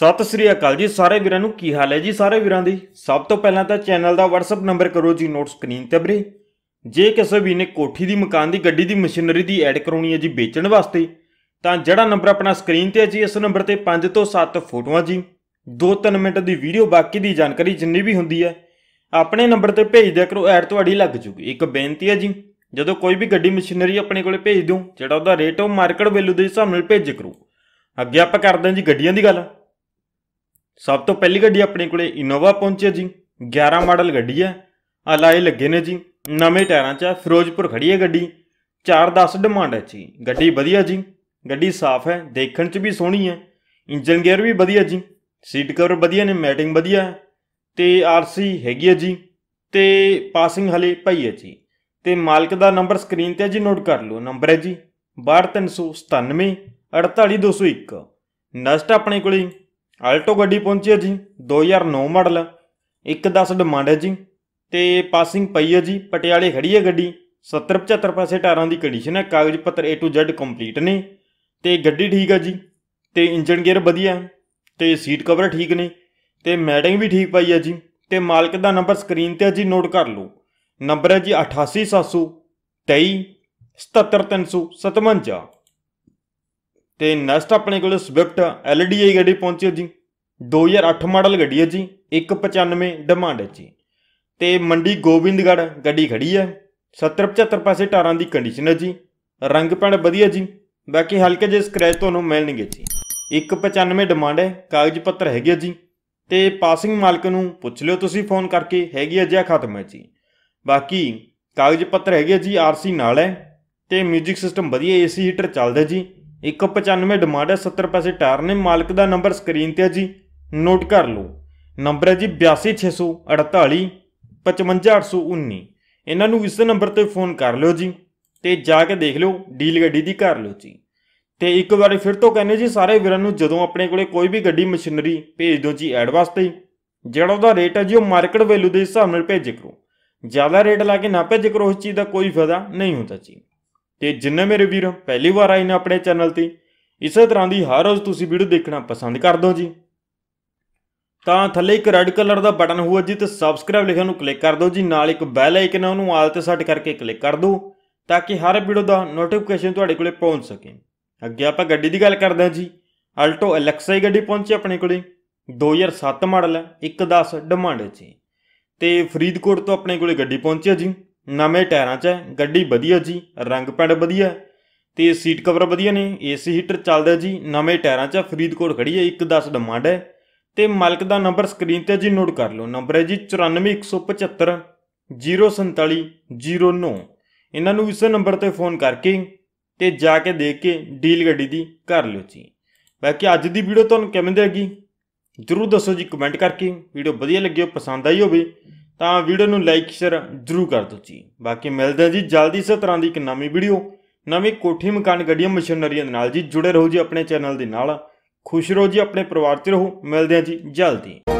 ਸਤਿ ਸ੍ਰੀ ਅਕਾਲ ਜੀ ਸਾਰੇ ਵੀਰਾਂ ਨੂੰ ਕੀ ਹਾਲ ਹੈ ਜੀ ਸਾਰੇ ਵੀਰਾਂ ਦੀ ਸਭ ਤੋਂ ਪਹਿਲਾਂ ਤਾਂ ਚੈਨਲ ਦਾ WhatsApp ਨੰਬਰ ਕਰੋ ਜੀ ਨੋਟ ਸਕਰੀਨ ਤੇ ਵੀਰੇ ਜੇ ਕਿਸੇ ਵੀ ਨੇ ਕੋਠੀ ਦੀ ਮਕਾਨ ਦੀ ਗੱਡੀ ਦੀ ਮਸ਼ੀਨਰੀ ਦੀ ਐਡ ਕਰਾਉਣੀ ਹੈ ਜੀ ਵੇਚਣ ਵਾਸਤੇ ਤਾਂ ਜਿਹੜਾ ਨੰਬਰ ਆਪਣਾ ਸਕਰੀਨ ਤੇ ਹੈ ਜੀ ਇਸ ਨੰਬਰ ਤੇ 5 ਤੋਂ 7 ਫੋਟੋਆਂ ਜੀ 2-3 ਮਿੰਟ ਦੀ ਵੀਡੀਓ ਬਾਕੀ ਦੀ ਜਾਣਕਾਰੀ ਜਿੰਨੀ ਵੀ ਹੁੰਦੀ ਹੈ ਆਪਣੇ ਨੰਬਰ ਤੇ ਭੇਜ ਦਿਆ ਕਰੋ ਐਡ ਤੁਹਾਡੀ ਲੱਗ ਜੂਗੀ ਇੱਕ ਬੇਨਤੀ ਹੈ ਜੀ ਜਦੋਂ ਕੋਈ ਵੀ ਗੱਡੀ ਮਸ਼ੀਨਰੀ ਆਪਣੇ ਕੋਲੇ ਭੇਜ ਦਿਓ ਜਿਹੜਾ ਉਹਦਾ ਰੇਟ ਉਹ ਮਾਰਕੀਟ ਵੈਲਿਊ ਦੇ ਹਿਸਾਬ ਨਾਲ ਭੇਜ ਕਰੋ ਅੱਗੇ ਆਪਾਂ ਕਰਦੇ ਹਾਂ ਜੀ ਗੱਡੀਆਂ ਦੀ ਗੱਲ ਸਭ ਤੋਂ ਪਹਿਲੀ ਗੱਡੀ ਆਪਣੇ ਕੋਲੇ ਇਨੋਵਾ ਪਹੁੰਚੀ ਜੀ 11 ਮਾਡਲ ਗੱਡੀ ਹੈ ਅਲਾਈ ਲੱਗੇ ਨੇ ਜੀ ਨਵੇਂ ਟਾਇਰਾਂ 'ਚ ਫਿਰੋਜ਼ਪੁਰ ਖੜੀ ਹੈ ਗੱਡੀ 410 ਡਿਮਾਂਡ ਹੈ ਜੀ ਗੱਡੀ ਵਧੀਆ ਜੀ ਗੱਡੀ ਸਾਫ਼ ਹੈ ਦੇਖਣ 'ਚ ਵੀ ਸੋਹਣੀ ਹੈ ਇੰਜਨ ਗੇਅਰ ਵੀ ਵਧੀਆ ਜੀ ਸੀਟ ਕਵਰ ਵਧੀਆ ਨੇ ਮੈਟਿੰਗ ਵਧੀਆ ਹੈ ਤੇ ਆਰਸੀ ਹੈਗੀ ਹੈ ਜੀ ਤੇ ਪਾਸਿੰਗ ਹਲੇ ਪਈ ਹੈ ਜੀ ਤੇ ਮਾਲਕ ਦਾ ਨੰਬਰ ਸਕਰੀਨ ਤੇ ਜੀ ਨੋਟ ਕਰ ਲਓ ਨੰਬਰ ਹੈ ਜੀ 62397 48201 ਨਸਟ ਆਪਣੇ ਕੋਲੇ ਆਲਟੋ ਗੱਡੀ ਪਹੁੰਚੀ ਹੈ ਜੀ 2009 ਮਾਡਲ 110 ਡਿਮਾਂਡ ਹੈ ਜੀ ਤੇ ਪਾਸਿੰਗ ਪਈ ਹੈ ਜੀ ਪਟਿਆਲੇ ਖੜੀ ਹੈ ਗੱਡੀ 70 75 ਪਾਸੇ ਟਾਰਾਂ ਦੀ ਕੰਡੀਸ਼ਨ ਹੈ ਕਾਗਜ਼ ਪੱਤਰ A to Z ਕੰਪਲੀਟ ਨੇ ਤੇ ਗੱਡੀ ਠੀਕ ਹੈ ਜੀ ਤੇ ਇੰਜਨ ਗੇਅਰ ਵਧੀਆ ਤੇ ਸੀਟ ਕਵਰ ਠੀਕ ਨੇ ਤੇ ਮੈਟਿੰਗ ਵੀ ਠੀਕ ਪਈ ਹੈ ਜੀ ਤੇ ਮਾਲਕ ਦਾ ਨੰਬਰ ਸਕਰੀਨ ਤੇ ਹੈ ਜੀ ਨੋਟ ਕਰ ਲਓ ਨੰਬਰ ਹੈ ਜੀ 88723 77357 ਤੇ ਨੈਕਸਟ ਆਪਣੇ ਕੋਲ ਸਵਿਫਟ ਆਈ ਗੱਡੀ ਪਹੁੰਚੀ ਹੈ ਜੀ 2008 ਮਾਡਲ ਗੱਡੀ ਹੈ ਜੀ 195 ਡਿਮਾਂਡ ਹੈ ਜੀ ਤੇ ਮੰਡੀ ਗੋਬਿੰਦਗੜ ਗੱਡੀ ਖੜੀ ਹੈ 70 75 ਪਾਸੇ ਟਾਰਾਂ ਦੀ ਕੰਡੀਸ਼ਨ ਹੈ ਜੀ ਰੰਗ ਪੈਣ ਵਧੀਆ ਜੀ ਬਾਕੀ ਹਲਕੇ ਜਿਹੇ ਸਕ੍ਰੈਚ ਤੁਹਾਨੂੰ ਮਿਲਣਗੇ ਜੀ 195 ਡਿਮਾਂਡ ਹੈ ਕਾਗਜ਼ ਪੱਤਰ ਹੈਗੇ ਜੀ ਤੇ ਪਾਸਿੰਗ ਮਾਲਕ ਨੂੰ ਪੁੱਛ ਲਿਓ ਤੁਸੀਂ ਫੋਨ ਕਰਕੇ ਹੈਗੀ ਹੈ ਖਤਮ ਹੈ ਜੀ ਬਾਕੀ ਕਾਗਜ਼ ਪੱਤਰ ਹੈਗੇ ਜੀ ਆਰਸੀ ਨਾਲ ਹੈ ਤੇ 뮤직 ਸਿਸਟਮ ਵਧੀਆ ਏਸੀ ਹੀਟਰ ਚੱਲਦਾ ਜੀ 195 ਡਿਮਾਂਡ ਹੈ 70 ਪੈਸੇ ਟਾਇਰ ਨੇ ਮਾਲਕ ਦਾ ਨੰਬਰ ਸਕਰੀਨ ਤੇ ਹੈ ਜੀ ਨੋਟ ਕਰ ਲਓ ਨੰਬਰ ਹੈ ਜੀ 82648 55819 ਇਹਨਾਂ ਨੂੰ ਇਸ ਨੰਬਰ ਤੇ ਫੋਨ ਕਰ ਲਿਓ ਜੀ ਤੇ ਜਾ ਕੇ ਦੇਖ ਲਿਓ ਡੀਲ ਗੱਡੀ ਦੀ ਕਰ ਲਿਓ ਜੀ ਤੇ ਇੱਕ ਵਾਰੀ ਫਿਰ ਤੋਂ ਕਹਿੰਦੇ ਜੀ ਸਾਰੇ ਵੀਰਾਂ ਨੂੰ ਜਦੋਂ ਆਪਣੇ ਕੋਲੇ ਕੋਈ ਵੀ ਗੱਡੀ ਮਸ਼ੀਨਰੀ ਭੇਜ ਦਿਓ ਜੀ ਐਡ ਵਾਸਤੇ ਜਿਹੜਾ ਉਹਦਾ ਰੇਟ ਹੈ ਜੀ ਉਹ ਮਾਰਕੀਟ ਵੈਲਿਊ ਦੇ ਹਿਸਾਬ ਨਾਲ ਭੇਜੇ ਕਰੋ ਜ਼ਿਆਦਾ ਰੇਟ ਲਾ ਕੇ ਨਾ ਭੇਜੇ ਕਰੋ ਉਸ ਚੀਜ਼ ਦਾ ਕੋਈ ਫਾਇਦਾ ਨਹੀਂ ਹੁੰਦਾ ਜੀ ਤੇ ਜਿੰਨੇ ਮੇਰੇ ਵੀਰ ਪਹਿਲੀ ਵਾਰ ਆਏ ਨੇ ਆਪਣੇ ਚੈਨਲ ਤੇ ਇਸੇ ਤਰ੍ਹਾਂ ਦੀ ਹਰ ਰੋਜ਼ ਤੁਸੀਂ ਵੀਡੀਓ ਦੇਖਣਾ ਪਸੰਦ ਕਰਦੇ ਹੋ ਜੀ ਤਾਂ ਥੱਲੇ ਇੱਕ ਰੈੱਡ ਕਲਰ ਦਾ ਬਟਨ ਹੋਊ ਜੀ ਤੇ ਸਬਸਕ੍ਰਾਈਬ ਲਿਖਿਆ ਨੂੰ ਕਲਿੱਕ ਕਰ ਦਿਓ ਜੀ ਨਾਲ ਇੱਕ ਬੈਲ ਆਈਕਨ ਹੈ ਉਹਨੂੰ ਆਲ ਤੇ ਸੈੱਟ ਕਰਕੇ ਕਲਿੱਕ ਕਰ ਦਿਓ ਤਾਂ ਕਿ ਹਰ ਵੀਡੀਓ ਦਾ ਨੋਟੀਫਿਕੇਸ਼ਨ ਤੁਹਾਡੇ ਕੋਲੇ ਪਹੁੰਚ ਸਕੇ ਅੱਗੇ ਆਪਾਂ ਗੱਡੀ ਦੀ ਗੱਲ ਕਰਦੇ ਹਾਂ ਜੀ ਅਲਟੋ ਐਲੈਕਸਾ ਹੀ ਗੱਡੀ ਪਹੁੰਚੀ ਆਪਣੇ ਕੋਲੇ 2007 ਮਾਡਲ ਹੈ 110 ਡਿਮਾਂਡ ਜੀ ਤੇ ਫਰੀਦਕੋਟ ਤੋਂ ਆਪਣੇ ਕੋਲੇ ਗੱਡੀ ਪਹੁੰਚੀ ਜੀ ਨਵੇਂ ਟਾਇਰਾਂ 'ਚ ਹੈ ਗੱਡੀ ਵਧੀਆ ਜੀ ਰੰਗ ਪੈਂਡ ਵਧੀਆ ਤੇ ਸੀਟ ਕਵਰ ਵਧੀਆ ਨੇ ਏਸੀ ਹੀਟਰ ਚੱਲਦਾ ਜੀ ਨਵੇਂ ਟਾਇਰਾਂ 'ਚ ਫਰੀਦਕੋਟ ਖੜੀ ਹੈ 110 ਡਿਮਾਂਡ ਹੈ ਤੇ ਮਾਲਕ ਦਾ ਨੰਬਰ ਸਕਰੀਨ ਤੇ ਜੀ ਨੋਟ ਕਰ ਲਓ ਨੰਬਰ ਹੈ ਜੀ 94175 04709 ਇਹਨਾਂ ਨੂੰ ਇਸੇ ਨੰਬਰ ਤੇ ਫੋਨ ਕਰਕੇ ਤੇ ਜਾ ਕੇ ਦੇਖ ਕੇ ਡੀਲ ਗੱਡੀ ਦੀ ਕਰ ਲਿਓ ਜੀ ਬਾਕੀ ਅੱਜ ਦੀ ਵੀਡੀਓ ਤੁਹਾਨੂੰ ਕਿਵੇਂ ਲੱਗੀ ਜਰੂਰ ਦੱਸੋ ਜੀ ਕਮੈਂਟ ਕਰਕੇ ਵੀਡੀਓ ਵਧੀਆ ਲੱਗੀ ਹੋ ਪਸੰਦ ਆਈ ਹੋਵੇ ਤਾਂ ਵੀਡੀਓ ਨੂੰ ਲਾਈਕ ਸ਼ੇਅਰ ਜ਼ਰੂਰ ਕਰ ਦਿਓ ਜੀ ਬਾਕੀ ਮਿਲਦੇ ਆ ਜੀ ਜਲਦੀ ਸੇ ਤਰ੍ਹਾਂ ਦੀ ਇੱਕ ਨਵੀਂ ਵੀਡੀਓ ਨਵੀਂ ਕੋਠੀ ਮਕਾਨ ਗੱਡੀਆਂ ਮਸ਼ੀਨਰੀਆਂ ਦੇ ਨਾਲ ਜੀ ਜੁੜੇ ਰਹੋ ਜੀ ਆਪਣੇ ਚੈਨਲ ਦੇ ਨਾਲ ਖੁਸ਼ ਰਹੋ ਜੀ ਆਪਣੇ ਪਰਿਵਾਰ 'ਚ ਰਹੋ ਮਿਲਦੇ ਆ ਜੀ ਜਲਦੀ